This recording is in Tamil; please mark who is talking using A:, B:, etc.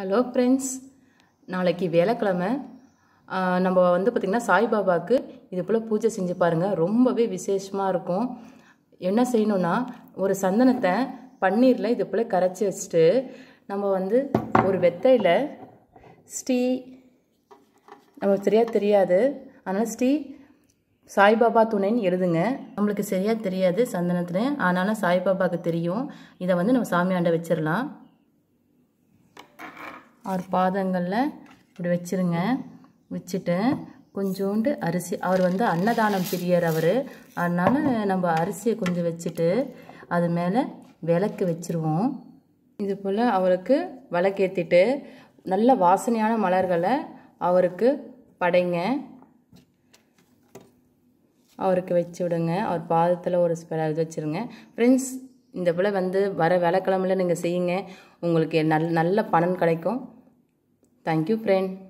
A: ஹலோ ஃப்ரெண்ட்ஸ் நாளைக்கு வேலைக்கிழமை நம்ம வந்து பார்த்திங்கன்னா சாய்பாபாவுக்கு இது போல் பூஜை செஞ்சு பாருங்கள் ரொம்பவே விசேஷமாக இருக்கும் என்ன செய்யணும்னா ஒரு சந்தனத்தை பன்னீரில் இது போல் கரைச்சி வச்சுட்டு நம்ம வந்து ஒரு வெத்தையில் ஸ்ரீ நமக்கு சரியாக தெரியாது ஆனால் ஸ்ரீ சாய்பாபா துணைன்னு எழுதுங்க நம்மளுக்கு சரியாக தெரியாது சந்தனத்தில் ஆனாலும் சாய்பாபாவுக்கு தெரியும் இதை வந்து நம்ம சாமியாண்ட வச்சிடலாம் ஆறு பாதங்களில் இப்படி வச்சுருங்க வச்சுட்டு கொஞ்சோண்டு அரிசி அவர் வந்து அன்னதானம் பிரியர் அவர் அதனால் நம்ம அரிசியை கொஞ்சம் வச்சுட்டு அது மேலே விளக்கு வச்சுருவோம் இது போல் அவருக்கு விளக்கேற்றிட்டு நல்ல வாசனையான மலர்களை அவருக்கு படைங்க அவருக்கு வச்சு விடுங்க அவர் பாதத்தில் ஒரு ஸ்பெல் இது வச்சுருங்க ஃப்ரெண்ட்ஸ் இந்த போல் வந்து வர வியாழக்கிழமையில் நீங்கள் செய்யுங்க உங்களுக்கு நல் நல்ல பணம் கிடைக்கும் தேங்க்யூ ஃப்ரெண்ட்